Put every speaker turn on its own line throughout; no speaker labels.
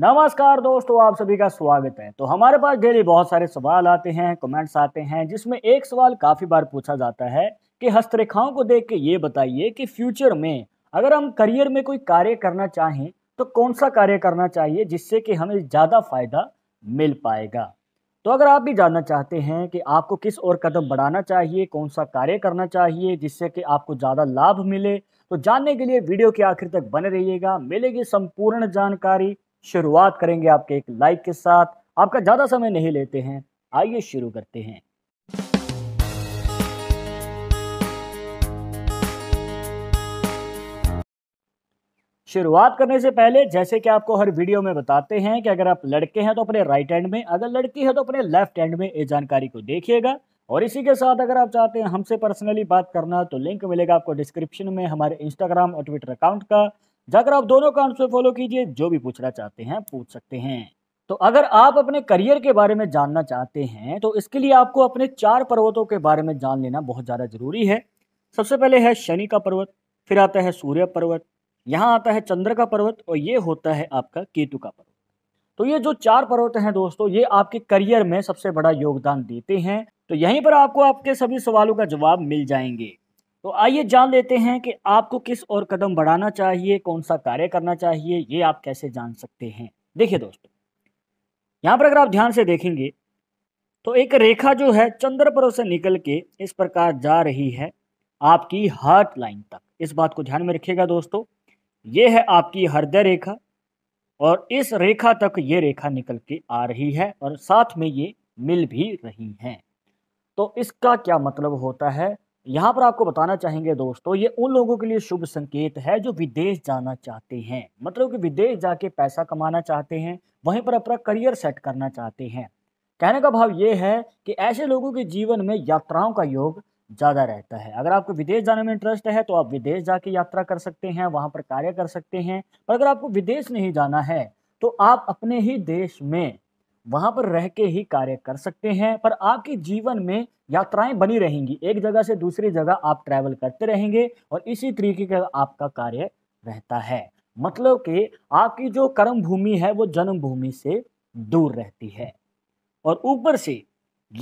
नमस्कार दोस्तों आप सभी का स्वागत है तो हमारे पास डेली बहुत सारे सवाल आते हैं कमेंट्स आते हैं जिसमें एक सवाल काफ़ी बार पूछा जाता है कि हस्तरेखाओं को देख के ये बताइए कि फ्यूचर में अगर हम करियर में कोई कार्य करना चाहें तो कौन सा कार्य करना चाहिए जिससे कि हमें ज़्यादा फायदा मिल पाएगा तो अगर आप भी जानना चाहते हैं कि आपको किस और कदम बढ़ाना चाहिए कौन सा कार्य करना चाहिए जिससे कि आपको ज़्यादा लाभ मिले तो जानने के लिए वीडियो के आखिर तक बने रहिएगा मिलेगी संपूर्ण जानकारी शुरुआत करेंगे आपके एक लाइक के साथ आपका ज़्यादा समय नहीं लेते हैं आइए शुरू करते हैं शुरुआत करने से पहले जैसे कि आपको हर वीडियो में बताते हैं कि अगर आप लड़के हैं तो अपने राइट हैंड में अगर लड़की है तो अपने लेफ्ट हैंड में इस जानकारी को देखिएगा और इसी के साथ अगर आप चाहते हैं हमसे पर्सनली बात करना तो लिंक मिलेगा आपको डिस्क्रिप्शन में हमारे इंस्टाग्राम और ट्विटर अकाउंट का जाकर आप दोनों का आंसर फॉलो कीजिए जो भी पूछना चाहते हैं पूछ सकते हैं तो अगर आप अपने करियर के बारे में जानना चाहते हैं तो इसके लिए आपको अपने चार पर्वतों के बारे में जान लेना बहुत ज़्यादा ज़रूरी है सबसे पहले है शनि का पर्वत फिर आता है सूर्य पर्वत यहाँ आता है चंद्र का पर्वत और ये होता है आपका केतु का पर्वत तो ये जो चार पर्वत हैं दोस्तों ये आपके करियर में सबसे बड़ा योगदान देते हैं तो यहीं पर आपको आपके सभी सवालों का जवाब मिल जाएंगे तो आइए जान लेते हैं कि आपको किस और कदम बढ़ाना चाहिए कौन सा कार्य करना चाहिए ये आप कैसे जान सकते हैं देखिए दोस्तों यहाँ पर अगर आप ध्यान से देखेंगे तो एक रेखा जो है चंद्र पर से निकल के इस प्रकार जा रही है आपकी हार्ट लाइन तक इस बात को ध्यान में रखिएगा दोस्तों ये है आपकी हृदय रेखा और इस रेखा तक ये रेखा निकल के आ रही है और साथ में ये मिल भी रही हैं तो इसका क्या मतलब होता है यहाँ पर आपको बताना चाहेंगे दोस्तों ये उन लोगों के लिए शुभ संकेत है जो विदेश जाना चाहते हैं मतलब कि विदेश जाके पैसा कमाना चाहते हैं वहीं पर अपना करियर सेट करना चाहते हैं कहने का भाव ये है कि ऐसे लोगों के जीवन में यात्राओं का योग ज़्यादा रहता है अगर आपको विदेश जाने में इंटरेस्ट है तो आप विदेश जाके यात्रा कर सकते हैं वहाँ पर कार्य कर सकते हैं पर अगर आपको विदेश नहीं जाना है तो आप अपने ही देश में वहाँ पर रह के ही कार्य कर सकते हैं पर आपके जीवन में यात्राएं बनी रहेंगी एक जगह से दूसरी जगह आप ट्रैवल करते रहेंगे और इसी तरीके का आपका कार्य रहता है मतलब कि आपकी जो कर्म भूमि है वो जन्म भूमि से दूर रहती है और ऊपर से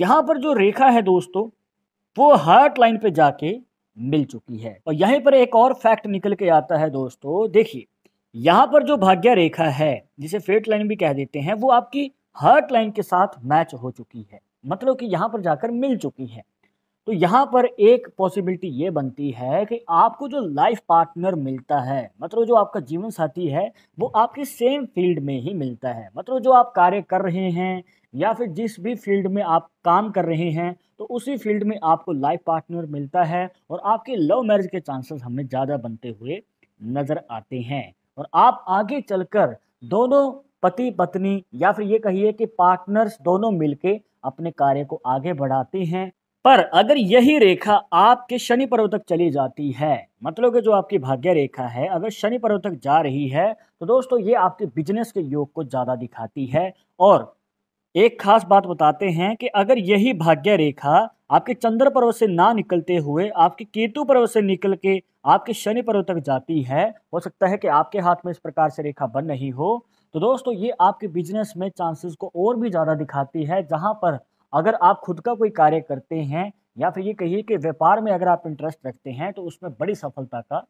यहाँ पर जो रेखा है दोस्तों वो हार्ट लाइन पे जाके मिल चुकी है और यहीं पर एक और फैक्ट निकल के आता है दोस्तों देखिए यहाँ पर जो भाग्य रेखा है जिसे फेट लाइन भी कह देते हैं वो आपकी हर्ट लाइन के साथ मैच हो चुकी है मतलब कि यहाँ पर जाकर मिल चुकी है तो यहाँ पर एक पॉसिबिलिटी ये बनती है कि आपको जो लाइफ पार्टनर मिलता है मतलब जो आपका जीवन साथी है वो आपके सेम फील्ड में ही मिलता है मतलब जो आप कार्य कर रहे हैं या फिर जिस भी फील्ड में आप काम कर रहे हैं तो उसी फील्ड में आपको लाइफ पार्टनर मिलता है और आपके लव मैरिज के चांसेस हमें ज़्यादा बनते हुए नज़र आते हैं और आप आगे चलकर दोनों पति पत्नी या फिर ये कहिए कि पार्टनर्स दोनों मिलके अपने कार्य को आगे बढ़ाते हैं पर अगर यही रेखा आपके शनि पर्व तक चली जाती है मतलब कि जो आपकी भाग्य रेखा है अगर शनि पर्व तक जा रही है तो दोस्तों ये आपके बिजनेस के योग को ज़्यादा दिखाती है और एक खास बात बताते हैं कि अगर यही भाग्य रेखा आपके चंद्र पर्व से ना निकलते हुए आपके केतु पर्व से निकल के आपके शनि पर्व तक जाती है हो सकता है कि आपके हाथ में इस प्रकार से रेखा बन रही हो तो दोस्तों ये आपके बिजनेस में चांसेस को और भी ज़्यादा दिखाती है जहाँ पर अगर आप खुद का कोई कार्य करते हैं या फिर ये कहिए कि व्यापार में अगर आप इंटरेस्ट रखते हैं तो उसमें बड़ी सफलता का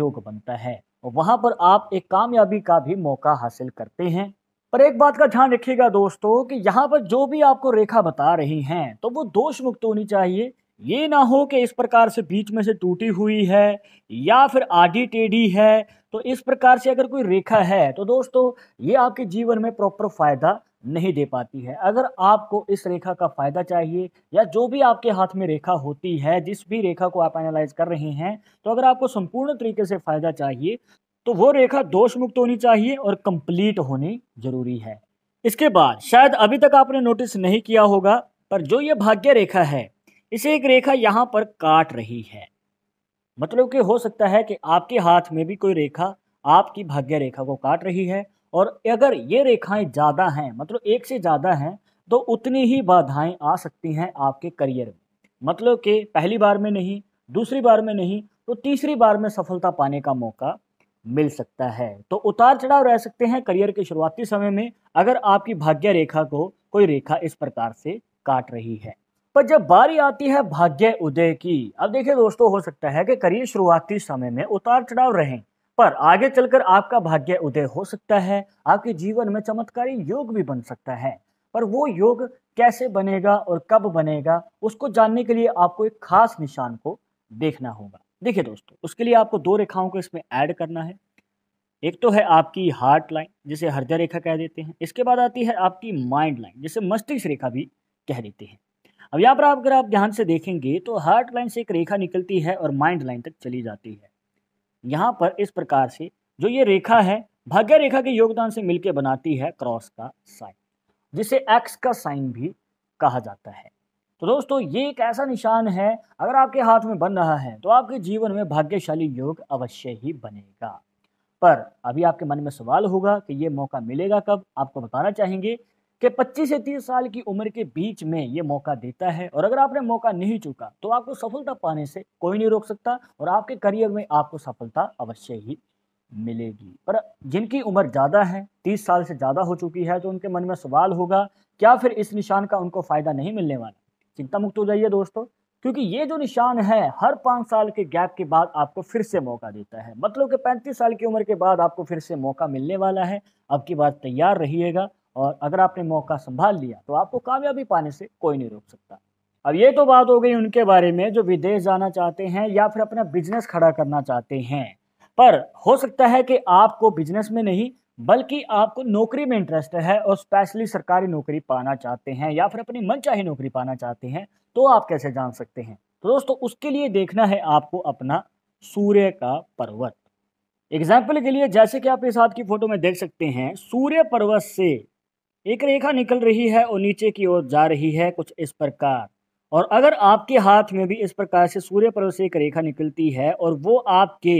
योग बनता है और वहाँ पर आप एक कामयाबी का भी मौका हासिल करते हैं पर एक बात का ध्यान रखिएगा दोस्तों कि यहाँ पर जो भी आपको रेखा बता रही हैं तो वो दोष मुक्त होनी चाहिए ये ना हो कि इस प्रकार से बीच में से टूटी हुई है या फिर आधी टेढ़ी है तो इस प्रकार से अगर कोई रेखा है तो दोस्तों ये आपके जीवन में प्रॉपर फ़ायदा नहीं दे पाती है अगर आपको इस रेखा का फ़ायदा चाहिए या जो भी आपके हाथ में रेखा होती है जिस भी रेखा को आप एनालाइज कर रहे हैं तो अगर आपको संपूर्ण तरीके से फ़ायदा चाहिए तो वो रेखा दोष मुक्त होनी चाहिए और कंप्लीट होनी ज़रूरी है इसके बाद शायद अभी तक आपने नोटिस नहीं किया होगा पर जो ये भाग्य रेखा है इसे एक रेखा यहाँ पर काट रही है मतलब कि हो सकता है कि आपके हाथ में भी कोई रेखा आपकी भाग्य रेखा को काट रही है और अगर ये रेखाएं ज़्यादा हैं मतलब एक से ज़्यादा हैं तो उतनी ही बाधाएं आ सकती हैं आपके करियर में मतलब कि पहली बार में नहीं दूसरी बार में नहीं तो तीसरी बार में सफलता पाने का मौका मिल सकता है तो उतार चढ़ाव रह सकते हैं करियर के शुरुआती समय में अगर आपकी भाग्य रेखा को कोई रेखा इस प्रकार से काट रही है पर जब बारी आती है भाग्य उदय की अब देखिए दोस्तों हो सकता है कि करियर शुरुआती समय में उतार चढ़ाव रहे पर आगे चलकर आपका भाग्य उदय हो सकता है आपके जीवन में चमत्कारी योग भी बन सकता है पर वो योग कैसे बनेगा और कब बनेगा उसको जानने के लिए आपको एक खास निशान को देखना होगा देखिए दोस्तों उसके लिए आपको दो रेखाओं को इसमें ऐड करना है एक तो है आपकी हार्ट लाइन जिसे हृदय रेखा कह देते हैं इसके बाद आती है आपकी माइंड लाइन जिसे मस्तिष्क रेखा भी कह देते हैं अब यहाँ पर आप अगर आप ध्यान से देखेंगे तो हार्ट लाइन से एक रेखा निकलती है और माइंड लाइन तक चली जाती है यहाँ पर इस प्रकार से जो ये रेखा है भाग्य रेखा के योगदान से मिलकर बनाती है क्रॉस का साइन जिसे एक्स का साइन भी कहा जाता है तो दोस्तों ये एक ऐसा निशान है अगर आपके हाथ में बन रहा है तो आपके जीवन में भाग्यशाली योग अवश्य ही बनेगा पर अभी आपके मन में सवाल होगा कि ये मौका मिलेगा कब आपको बताना चाहेंगे कि 25 से 30 साल की उम्र के बीच में ये मौका देता है और अगर आपने मौका नहीं चुका तो आपको सफलता पाने से कोई नहीं रोक सकता और आपके करियर में आपको सफलता अवश्य ही मिलेगी पर जिनकी उम्र ज़्यादा है तीस साल से ज़्यादा हो चुकी है तो उनके मन में सवाल होगा क्या फिर इस निशान का उनको फ़ायदा नहीं मिलने वाला चिंता मुक्त हो जाइए दोस्तों क्योंकि ये जो निशान है हर पाँच साल के गैप के बाद आपको फिर से मौका देता है मतलब कि पैंतीस साल की उम्र के बाद आपको फिर से मौका मिलने वाला है अब की बात तैयार रहिएगा और अगर आपने मौका संभाल लिया तो आपको कामयाबी पाने से कोई नहीं रोक सकता अब ये तो बात हो गई उनके बारे में जो विदेश जाना चाहते हैं या फिर अपना बिजनेस खड़ा करना चाहते हैं पर हो सकता है कि आपको बिजनेस में नहीं बल्कि आपको नौकरी में इंटरेस्ट है और स्पेशली सरकारी नौकरी पाना चाहते हैं या फिर अपनी मनचाही नौकरी पाना चाहते हैं तो आप कैसे जान सकते हैं तो दोस्तों उसके लिए देखना है आपको अपना सूर्य का पर्वत एग्जाम्पल के लिए जैसे कि आप इस हाथ की फोटो में देख सकते हैं सूर्य पर्वत से एक रेखा निकल रही है और नीचे की ओर जा रही है कुछ इस प्रकार और अगर आपके हाथ में भी इस प्रकार से सूर्य पर्वत से एक रेखा निकलती है और वो आपके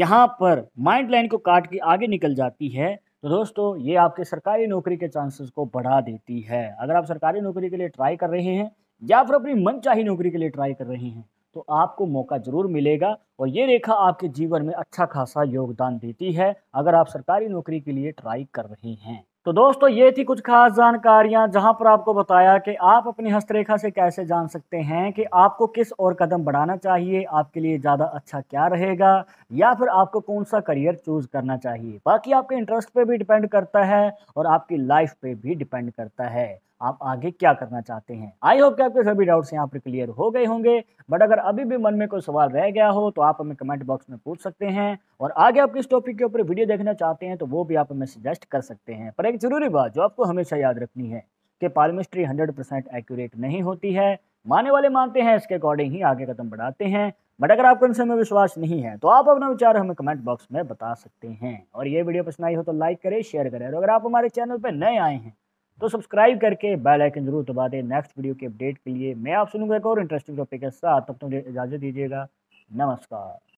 यहाँ पर माइंड लाइन को काट के आगे निकल जाती है तो दोस्तों ये आपके सरकारी नौकरी के चांसेस को बढ़ा देती है अगर आप सरकारी नौकरी के लिए ट्राई कर रहे हैं या फिर अपनी मनचाही नौकरी के लिए ट्राई कर रहे हैं तो आपको मौका ज़रूर मिलेगा और ये रेखा आपके जीवन में अच्छा खासा योगदान देती है अगर आप सरकारी नौकरी के लिए ट्राई कर रहे हैं तो दोस्तों ये थी कुछ खास जानकारियां जहां पर आपको बताया कि आप अपनी हस्तरेखा से कैसे जान सकते हैं कि आपको किस और कदम बढ़ाना चाहिए आपके लिए ज़्यादा अच्छा क्या रहेगा या फिर आपको कौन सा करियर चूज़ करना चाहिए बाकी आपके इंटरेस्ट पे भी डिपेंड करता है और आपकी लाइफ पे भी डिपेंड करता है आप आगे क्या करना चाहते हैं आई होप कि आपके सभी डाउट्स यहाँ पर क्लियर हो गए होंगे बट अगर अभी भी मन में कोई सवाल रह गया हो तो आप हमें कमेंट बॉक्स में पूछ सकते हैं और आगे आप किस टॉपिक के ऊपर वीडियो देखना चाहते हैं तो वो भी आप हमें सजेस्ट कर सकते हैं पर एक ज़रूरी बात जो आपको हमेशा याद रखनी है कि पार्मिस्ट्री हंड्रेड परसेंट एक्यूरेट नहीं होती है माने वाले मानते हैं इसके अकॉर्डिंग ही आगे कदम बढ़ाते हैं बट अगर आपको इनसे में विश्वास नहीं है तो आप अपना विचार हमें कमेंट बॉक्स में बता सकते हैं और ये वीडियो पसंद आई हो तो लाइक करें शेयर करें और अगर आप हमारे चैनल पर नए आए हैं तो सब्सक्राइब करके बेल आइकन जरूर दबा दें नेक्स्ट वीडियो के अपडेट के लिए मैं आप सुनूंगा एक और इंटरेस्टिंग टॉपिक के साथ तब तक तो मुझे इजाज़त दीजिएगा नमस्कार